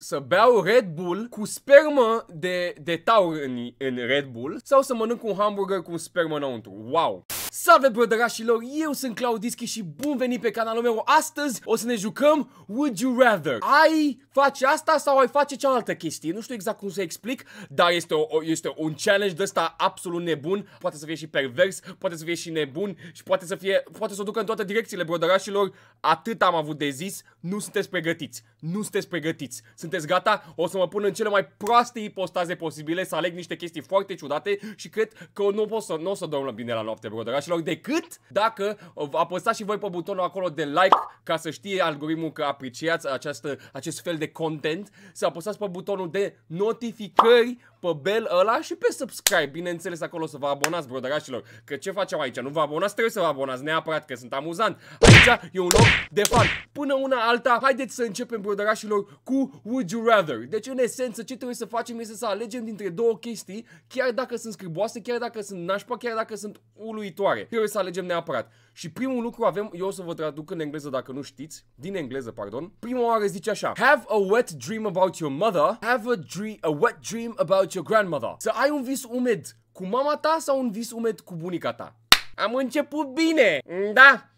să beau Red Bull cu spermă de, de taur în, în Red Bull sau să mănânc un hamburger cu spermă înăuntru. Wow! Salve brădărașilor, eu sunt Claudischi și bun venit pe canalul meu Astăzi o să ne jucăm Would You Rather Ai face asta sau ai face cealaltă chestie? Nu știu exact cum să explic, dar este, o, este un challenge de ăsta absolut nebun Poate să fie și pervers, poate să fie și nebun și poate să fie, poate să o ducă în toate direcțiile brădărașilor Atât am avut de zis, nu sunteți pregătiți, nu sunteți pregătiți Sunteți gata? O să mă pun în cele mai proaste ipostaze posibile Să aleg niște chestii foarte ciudate și cred că nu o să, nu o să dorm bine la noapte brădărașilor același loc decât dacă apăsați și voi pe butonul acolo de like ca să știe algoritmul că apreciați această, acest fel de content, să apăsați pe butonul de notificări pe bel ăla și pe subscribe. Bineînțeles, acolo să vă abonați, broderașilor. Că ce facem aici? Nu vă abonați? Trebuie să vă abonați neapărat, că sunt amuzant. Aici e un loc de fan. Până una alta, haideți să începem, broderașilor, cu Would You Rather. Deci, în esență, ce trebuie să facem este să alegem dintre două chestii, chiar dacă sunt scriboase, chiar dacă sunt nașpa, chiar dacă sunt uluitoare. Trebuie să alegem neapărat. Și primul lucru avem, eu o să vă traduc în engleză dacă nu știți, din engleză, pardon. Prima oară zice așa. Have a wet dream about your mother. Have a, dream, a wet dream about your grandmother. Să ai un vis umed cu mama ta sau un vis umed cu bunica ta? Am început bine! Da!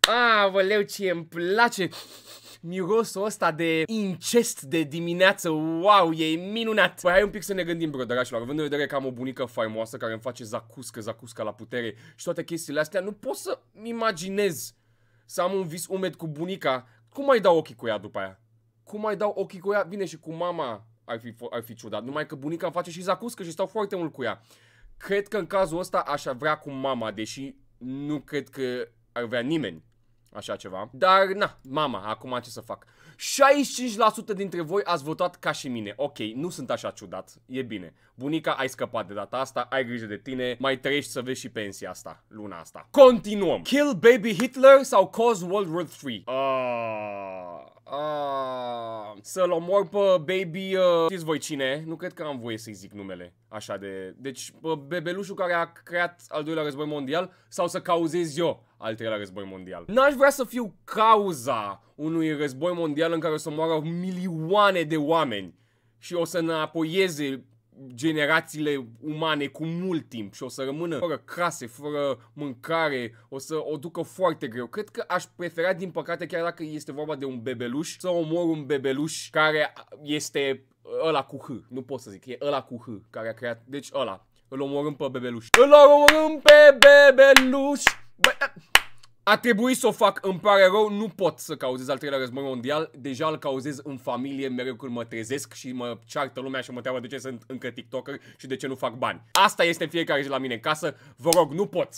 Ah, vă leu ce îmi place! mirosul ăsta de incest de dimineață, wow, e minunat! Păi hai un pic să ne gândim, bro, dragilor, având în vedere că am o bunică faimoasă care îmi face zacuscă, zacusca la putere și toate chestiile astea, nu pot să-mi imaginez să am un vis umed cu bunica, cum mai dau ochii cu ea după aia? Cum mai dau ochii cu ea? Bine, și cu mama ar fi, ar fi ciudat, numai că bunica îmi face și zacuscă și stau foarte mult cu ea. Cred că în cazul ăsta aș vrea cu mama, deși nu cred că ar vrea nimeni așa ceva. Dar, na, mama, acum ce să fac? 65% dintre voi ați votat ca și mine. Ok, nu sunt așa ciudat. E bine. Bunica, ai scăpat de data asta, ai grijă de tine, mai trăiești să vezi și pensia asta, luna asta. Continuăm. Kill Baby Hitler sau Cause World War 3? Uh, uh, să-l omor pe baby, uh, știți voi cine? Nu cred că am voie să-i zic numele, așa de... Deci, pe bebelușul care a creat al doilea război mondial sau să cauzez eu al treilea război mondial. N-aș vrea să fiu cauza unui război mondial în care o să moară milioane de oameni și o să înapoieze generațiile umane cu mult timp și o să rămână fără case, fără mâncare, o să o ducă foarte greu. Cred că aș prefera, din păcate, chiar dacă este vorba de un bebeluș, să omor un bebeluș care este ăla cu H, nu pot să zic, e ăla cu H care a creat, deci ăla. Îl omorâm pe bebeluș. Îl omorâm pe bebeluș! A trebuit să o fac, îmi pare rău, nu pot să cauzez al treilea război mondial, deja îl cauzez în familie mereu când mă trezesc și mă ceartă lumea și mă treabă de ce sunt încă TikToker și de ce nu fac bani. Asta este în fiecare zi la mine în casă, vă rog, nu pot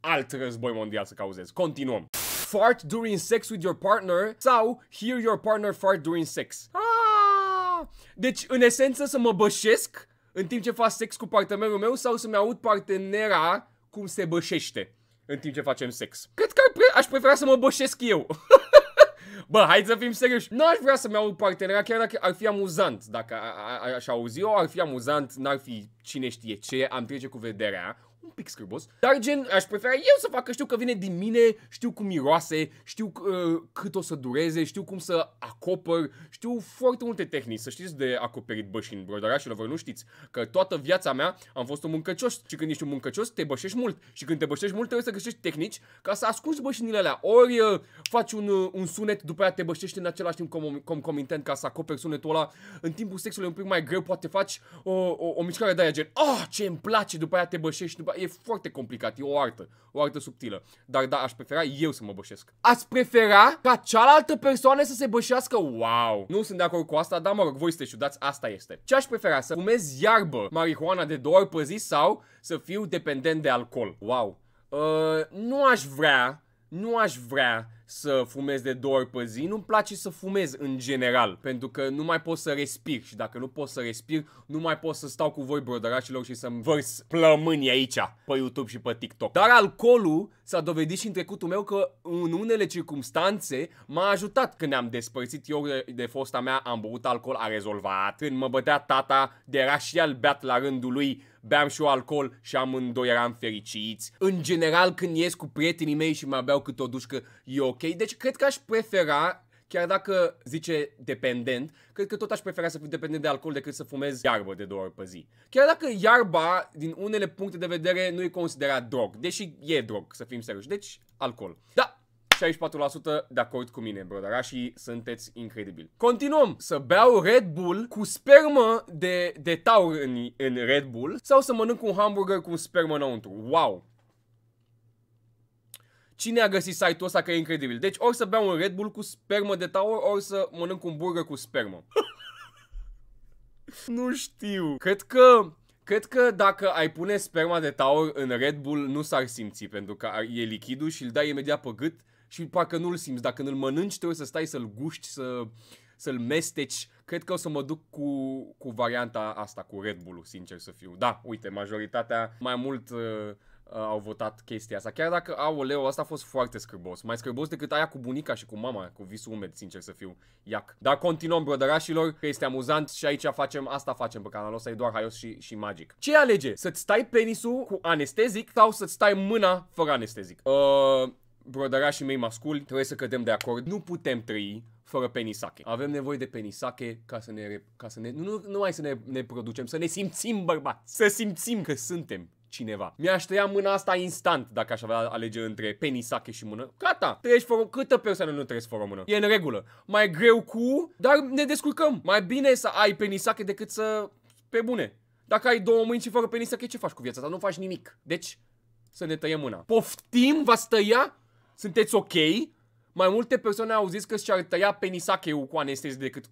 alt război mondial să cauzez. Continuăm. Fart during sex with your partner sau hear your partner fart during sex. Ah! Deci, în esență, să mă bășesc în timp ce fac sex cu partenerul meu sau să-mi aud partenera cum se bășește în timp ce facem sex. Cât pre aș prefera să mă boșesc eu. Bă, hai să fim serioși. Nu aș vrea să-mi iau partenera, chiar dacă ar fi amuzant. Dacă aș auzi eu, ar fi amuzant, n-ar fi cine știe ce, am trece cu vederea un pic scârbos, dar gen aș prefera eu să fac că știu că vine din mine, știu cum miroase, știu uh, cât o să dureze, știu cum să acopăr, știu foarte multe tehnici, să știți de acoperit bășini, brodarașilor, voi nu știți că toată viața mea am fost un muncăcios și când ești un muncăcios te bășești mult și când te bășești mult trebuie să găsești tehnici ca să ascunzi bășinile alea, ori uh, faci un, uh, un sunet, după aia te bășești în același timp com concomitent ca să acoperi sunetul ăla, în timpul sexului un pic mai greu, poate faci o, o, o mișcare de aia gen, oh, ah, ce îmi place, după aia te bășești, după E foarte complicat, e o artă, o artă subtilă. Dar da, aș prefera eu să mă bășesc. Ați prefera ca cealaltă persoană să se bășească? Wow! Nu sunt de acord cu asta, dar mă rog, voi sunteți ciudați, asta este. Ce aș prefera? Să fumez iarbă, marihuana de două ori pe zi sau să fiu dependent de alcool? Wow! Uh, nu aș vrea, nu aș vrea să fumez de două ori pe zi, nu-mi place să fumez în general, pentru că nu mai pot să respir și dacă nu pot să respir, nu mai pot să stau cu voi, brodărașilor, și să-mi vărs plămânii aici, pe YouTube și pe TikTok. Dar alcoolul s-a dovedit și în trecutul meu că în unele circunstanțe m-a ajutat când am despărțit eu de, de fosta mea, am băut alcool, a rezolvat. Când mă bătea tata, de era și el beat la rândul lui, beam și eu alcool și amândoi eram fericiți. În general, când ies cu prietenii mei și mă beau câte o dușcă, e ok. Deci cred că aș prefera chiar dacă zice dependent, cred că tot aș prefera să fiu dependent de alcool decât să fumez iarbă de două ori pe zi. Chiar dacă iarba, din unele puncte de vedere, nu e considerat drog, deși e drog, să fim serioși, deci alcool. Da, 64% de acord cu mine, și sunteți incredibili. Continuăm să beau Red Bull cu spermă de, de taur în, în Red Bull sau să mănânc un hamburger cu spermă înăuntru. Wow! Cine a găsit site-ul ăsta că e incredibil? Deci ori să beau un Red Bull cu spermă de taur, ori să mănânc un burger cu spermă. nu știu. Cred că Cred că dacă ai pune sperma de taur în Red Bull, nu s-ar simți, pentru că e lichidul și îl dai imediat pe gât și parcă nu-l simți. Dacă îl mănânci, trebuie să stai să-l guști, să, să-l mesteci. Cred că o să mă duc cu, cu varianta asta, cu Red Bull-ul, sincer să fiu. Da, uite, majoritatea mai mult... Uh, Uh, au votat chestia asta. Chiar dacă, aoleu, asta a fost foarte scârbos. Mai scârbos decât aia cu bunica și cu mama, cu visul umed, sincer să fiu. Iac. Dar continuăm, brădărașilor, că este amuzant și aici facem, asta facem pe canalul ăsta, e doar haios și, și magic. Ce alege? Să-ți stai penisul cu anestezic sau să-ți stai mâna fără anestezic? Uh, brădărașii mei masculi, trebuie să cădem de acord. Nu putem trăi fără penisake. Avem nevoie de penisake ca să ne... Ca să ne nu, nu mai să ne, ne producem, să ne simțim bărbați. Să simțim că suntem cineva. Mi-aș tăia mâna asta instant dacă aș avea alege între penisache și mână. Gata, treci fără câtă persoană nu treci fără mână. E în regulă. Mai greu cu, dar ne descurcăm. Mai bine să ai penisache decât să... Pe bune. Dacă ai două mâini și fără penisache, ce faci cu viața ta? Nu faci nimic. Deci, să ne tăiem mâna. Poftim, va stăia? Sunteți ok? Mai multe persoane au zis că și-ar tăia penisacheul cu anestezi decât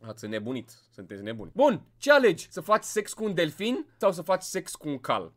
Ați nebunit, sunteți nebuni. Bun, ce alegi? Să faci sex cu un delfin sau să faci sex cu un cal?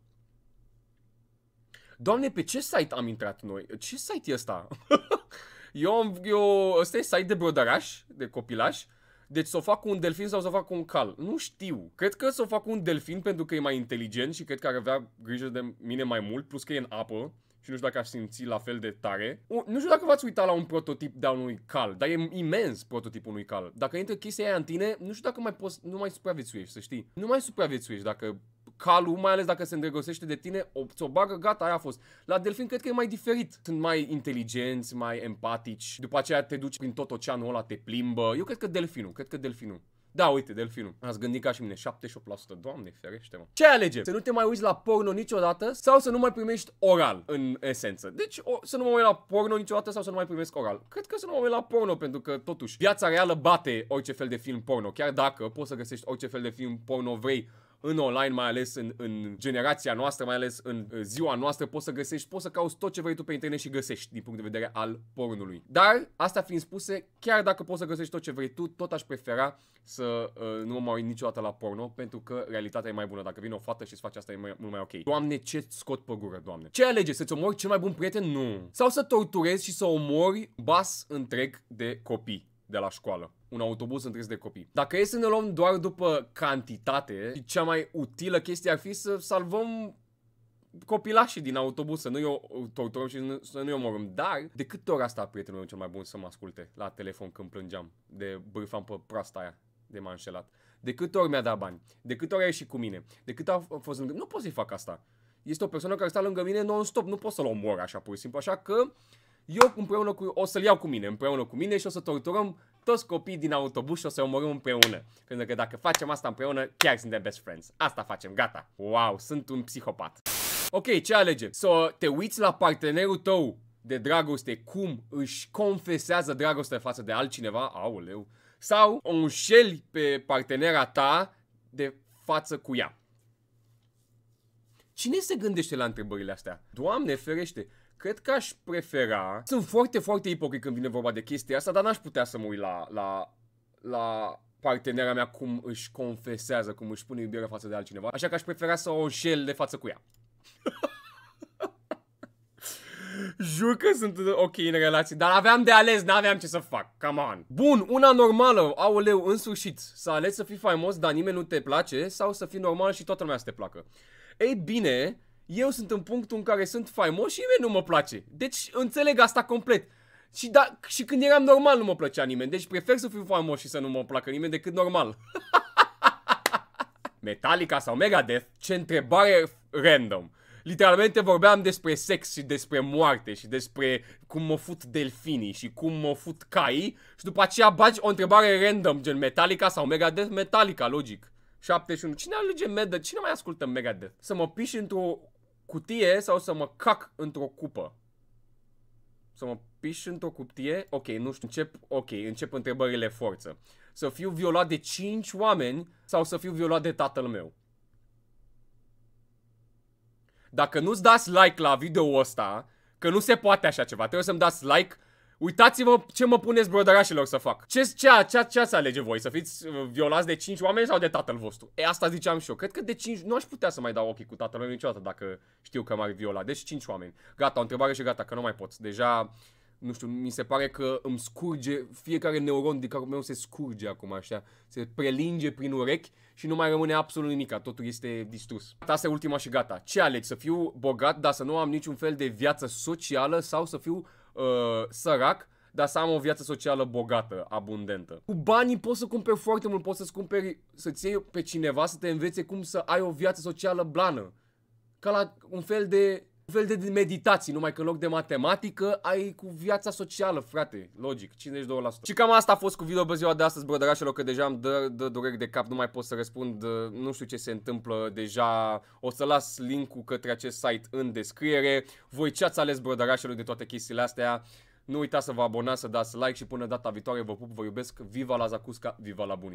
Doamne, pe ce site am intrat noi? Ce site e ăsta? eu am, eu, ăsta e site de brodăraș, de copilaș. Deci să o fac cu un delfin sau să o fac cu un cal? Nu știu. Cred că să o fac cu un delfin pentru că e mai inteligent și cred că ar avea grijă de mine mai mult, plus că e în apă și nu știu dacă aș simți la fel de tare. O, nu știu da. dacă v-ați uitat la un prototip de unui cal, dar e imens prototipul unui cal. Dacă intră chestia aia în tine, nu știu dacă mai poți, nu mai supraviețuiești, să știi. Nu mai supraviețuiești dacă calul, mai ales dacă se îndrăgostește de tine, o, ți-o bagă, gata, aia a fost. La delfin cred că e mai diferit. Sunt mai inteligenți, mai empatici, după aceea te duci prin tot oceanul ăla, te plimbă. Eu cred că delfinul, cred că delfinul. Da, uite, delfinul. Ați gândit ca și mine, 78%. Doamne, ferește, mă. Ce alegem? Să nu te mai uiți la porno niciodată sau să nu mai primești oral, în esență. Deci, o, să nu mă uit la porno niciodată sau să nu mai primești oral. Cred că să nu mă uit la porno, pentru că, totuși, viața reală bate orice fel de film porno. Chiar dacă poți să găsești orice fel de film porno vrei în online, mai ales în, în generația noastră, mai ales în ziua noastră, poți să găsești, poți să cauți tot ce vrei tu pe internet și găsești din punct de vedere al pornului. Dar, asta fiind spuse, chiar dacă poți să găsești tot ce vrei tu, tot aș prefera să uh, nu mă mai uit niciodată la porno, pentru că realitatea e mai bună. Dacă vine o fată și îți face asta, e mai, mult mai ok. Doamne, ce scot pe gură, doamne. Ce alege? Să-ți omori cel mai bun prieten? Nu. Sau să torturezi și să omori bas întreg de copii de la școală. Un autobuz întreg de copii. Dacă e să ne luăm doar după cantitate, cea mai utilă chestie ar fi să salvăm copilașii din autobuz, să nu-i torturăm și să nu-i omorâm. Dar, de câte ori asta prietenul meu cel mai bun să mă asculte la telefon când plângeam de bârfam pe proasta aia de m înșelat? De câte ori mi-a dat bani? De câte ori a ieșit cu mine? De câte ori a fost lângă Nu pot să-i fac asta. Este o persoană care stă lângă mine non-stop. Nu pot să-l omor așa pur și simplu. Așa că eu împreună cu, o să-l iau cu mine, împreună cu mine și o să torturăm toți copiii din autobuz și o să omorâm împreună. Pentru că dacă facem asta împreună, chiar suntem best friends. Asta facem, gata. Wow, sunt un psihopat. Ok, ce alege? Să so, te uiți la partenerul tău de dragoste, cum își confesează dragostea față de altcineva, aoleu, sau o înșeli pe partenera ta de față cu ea. Cine se gândește la întrebările astea? Doamne ferește! cred că aș prefera... Sunt foarte, foarte ipocrit când vine vorba de chestia asta, dar n-aș putea să mă uit la, la, la partenera mea cum își confesează, cum își pune iubirea față de altcineva, așa că aș prefera să o înșel de față cu ea. Jur că sunt ok în relații, dar aveam de ales, n-aveam ce să fac, come on. Bun, una normală, aoleu, în sfârșit, să alegi să fii faimos, dar nimeni nu te place, sau să fii normal și toată lumea să te placă. Ei bine, eu sunt în punctul în care sunt faimos și nimeni nu mă place. Deci înțeleg asta complet. Și, da, și când eram normal nu mă plăcea nimeni. Deci prefer să fiu faimos și să nu mă placă nimeni decât normal. Metallica sau Megadeth? Ce întrebare random. Literalmente vorbeam despre sex și despre moarte și despre cum mă fut delfinii și cum mă fut cai. și după aceea bagi o întrebare random gen Metallica sau Megadeth? Metallica, logic. 71. Cine alege Megadeth? Cine mai ascultă Megadeth? Să mă piși într-o cutie sau să mă cac într-o cupă? Să mă piș într-o cutie? Ok, nu știu, încep, ok, încep întrebările forță. Să fiu violat de 5 oameni sau să fiu violat de tatăl meu? Dacă nu-ți dați like la video ăsta, că nu se poate așa ceva, trebuie să-mi dați like Uitați-vă ce mă puneți brodărașilor să fac. Ce, ce, ce, ce ați alege voi? Să fiți uh, violați de 5 oameni sau de tatăl vostru? E, asta ziceam și eu. Cred că de 5 nu aș putea să mai dau ochii cu tatăl meu niciodată dacă știu că m-ar viola. Deci 5 oameni. Gata, o întrebare și gata, că nu mai pot. Deja, nu știu, mi se pare că îmi scurge, fiecare neuron din care meu se scurge acum așa. Se prelinge prin urechi și nu mai rămâne absolut nimic, totul este distrus. Asta e ultima și gata. Ce alegi? Să fiu bogat, dar să nu am niciun fel de viață socială sau să fiu uh, sărac, dar să am o viață socială bogată, abundentă. Cu banii poți să cumperi foarte mult, poți să-ți cumperi, să-ți iei pe cineva să te învețe cum să ai o viață socială blană. Ca la un fel de fel de meditații, numai că în loc de matematică ai cu viața socială, frate. Logic, 52%. Și cam asta a fost cu video pe ziua de astăzi, brădărașelor, că deja am dă, dă dureri de cap, nu mai pot să răspund, uh, nu știu ce se întâmplă deja. O să las link-ul către acest site în descriere. Voi ce ați ales, brădărașelor, de toate chestiile astea? Nu uitați să vă abonați, să dați like și până data viitoare vă pup, vă iubesc, viva la Zacusca, viva la bunii!